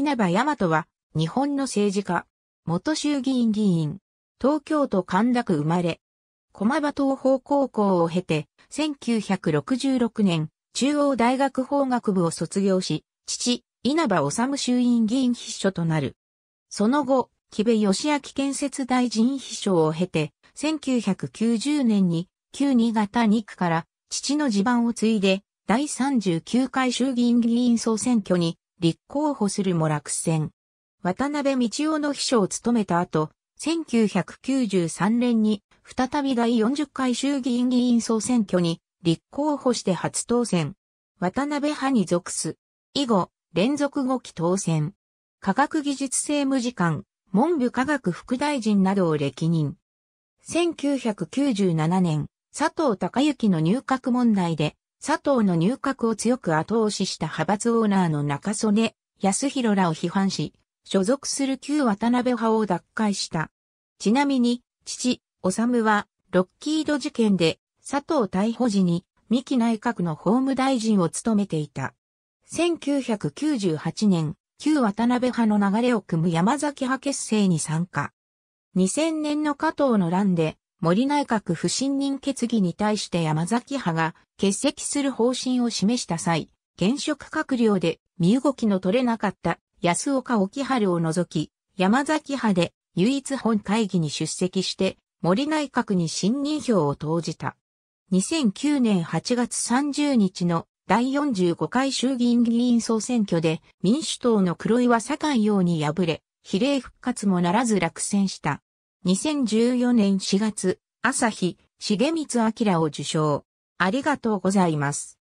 稲葉大和は、日本の政治家、元衆議院議員、東京都神田区生まれ、駒場東方高校を経て、1966年、中央大学法学部を卒業し、父、稲葉治衆院議員秘書となる。その後、木部義明建設大臣秘書を経て、1990年に、旧新潟2区から、父の地盤を継いで、第39回衆議院議員総選挙に立候補するも落選。渡辺道夫の秘書を務めた後、1993年に再び第40回衆議院議員総選挙に立候補して初当選。渡辺派に属す。以後、連続5期当選。科学技術政務次官、文部科学副大臣などを歴任。1997年、佐藤隆之の入閣問題で佐藤の入閣を強く後押しした派閥オーナーの中曽根康弘らを批判し、所属する旧渡辺派を脱会した。ちなみに、父、治は、ロッキード事件で、佐藤逮捕時に、三木内閣の法務大臣を務めていた。1998年、旧渡辺派の流れを組む山崎派結成に参加。2000年の加藤の乱で、森内閣不信任決議に対して山崎派が欠席する方針を示した際、現職閣僚で身動きの取れなかった安岡沖春を除き、山崎派で唯一本会議に出席して森内閣に信任票を投じた。2009年8月30日の第45回衆議院議員総選挙で民主党の黒岩よ陽に敗れ、比例復活もならず落選した。2014年4月、朝日、重光明を受賞。ありがとうございます。